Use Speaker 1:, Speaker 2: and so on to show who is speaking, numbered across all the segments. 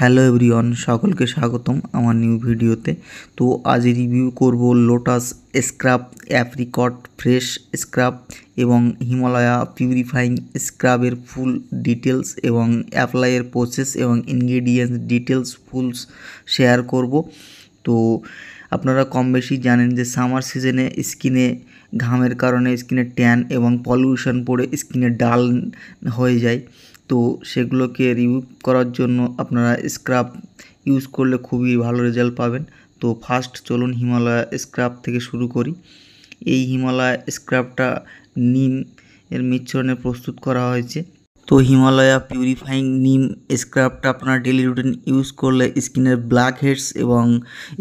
Speaker 1: hello everyone সকলকে স্বাগতম আমার নিউ ভিডিওতে তো আজ রিভিউ করব Lotus scrub apricot fresh scrub এবং হিমালয়া পিউরিফাইং স্ক্রাবের ফুল ডিটেলস এবং অ্যাপ্লাইয়ের প্রসেস এবং ইনগ্রিডিয়েন্টস ডিটেলস ফুলস শেয়ার করব তো আপনারা কম বেশি জানেন যে সামার সিজনে স্কিনে ঘামের কারণে স্কিনে ট্যান এবং পলিউশন পড়ে স্কিনে ডাল হয়ে যায় তো সেগুলোকে রিমুভ করার জন্য আপনারা স্ক্রাব ইউজ করলে খুবই ভালো রেজাল্ট পাবেন তো ফার্স্ট চলুন হিমালয়া স্ক্রাব থেকে শুরু করি এই হিমালয়া স্ক্রাবটা নিম এর মিশ্রণে প্রস্তুত করা হয়েছে তো হিমালয়া পিউরিফাইং নিম স্ক্রাবটা আপনার ডেলি রুটিন ইউজ করলে স্কিনের ব্ল্যাক হেডস এবং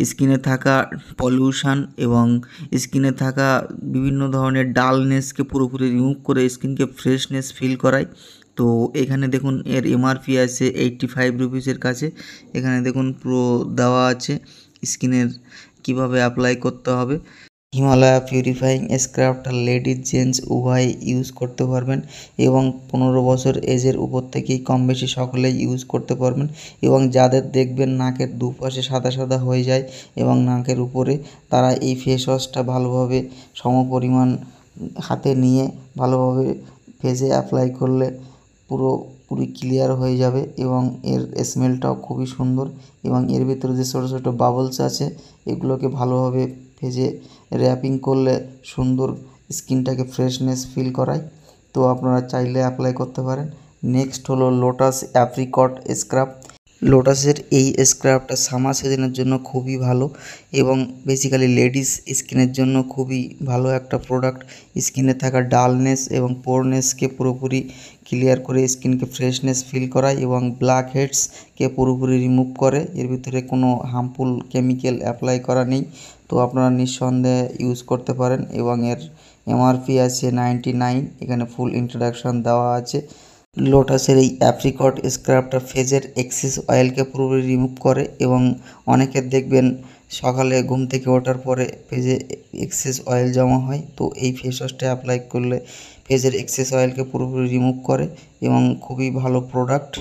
Speaker 1: স্কিনে থাকা পলিউশান এবং স্কিনে থাকা বিভিন্ন ধরনের ডালনেসকে পুরোপুরি রিমুভ করে স্কিনকে ফ্রেশনেস ফিল করায় তো এখানে দেখুন এর এমআরপি আছে এইটটি ফাইভ রুপিসের কাছে এখানে দেখুন পুরো দেওয়া আছে স্কিনের কিভাবে অ্যাপ্লাই করতে হবে Himalaya purifying scrub ladies gents উভয় ইউজ করতে পারবেন এবং পনেরো বছর এজের উপর থেকেই কম বেশি সকলেই ইউজ করতে পারবেন এবং যাদের দেখবেন নাকের দুপাশে সাদা সাদা হয়ে যায় এবং নাকের উপরে তারা এই ফেস ওয়াশটা ভালোভাবে সমপরিমাণ হাতে নিয়ে ভালোভাবে ফেসে অ্যাপ্লাই করলে পুরো পুরি ক্লিয়ার হয়ে যাবে এবং এর স্মেলটাও খুবই সুন্দর এবং এর ভিতরে যে ছোটো ছোটো বাবলস আছে এগুলোকে ভালোভাবে ভেজে র্যাপিং করলে সুন্দর স্কিনটাকে ফ্রেশনেস ফিল করায় তো আপনারা চাইলে অ্যাপ্লাই করতে পারেন নেক্সট হলো লোটাস অ্যাপ্রিকট স্ক্রাব লোটাসের এই স্ক্রাবটা সামার সিজনের জন্য খুবই ভালো এবং বেসিক্যালি লেডিস স্কিনের জন্য খুবই ভালো একটা প্রোডাক্ট স্কিনে থাকা ডালনেস এবং পোরনেসকে পুরোপুরি ক্লিয়ার করে স্কিনকে ফ্রেশনেস ফিল করায় এবং ব্ল্যাক হেডসকে পুরোপুরি রিমুভ করে এর ভিতরে কোনো হার্মফুল কেমিক্যাল অ্যাপ্লাই করা নেই তো আপনারা নিঃসন্দেহে ইউজ করতে পারেন এবং এর এমআরপি আছে নাইনটি নাইন এখানে ফুল ইন্ট্রোডাকশান দেওয়া আছে লোটাসের এই অ্যাপ্রিকট স্ক্রাবটা ফেজের এক্সিস অয়েলকে পুরোপুরি রিমুভ করে এবং অনেকের দেখবেন সকালে ঘুম থেকে ওঠার পরে ফেজে এক্সেস অয়েল জমা হয় তো এই ফেস ওয়াশটা অ্যাপ্লাই করলে ফেজের এক্সেস অয়েলকে পুরোপুরি রিমুভ করে এবং খুবই ভালো প্রোডাক্ট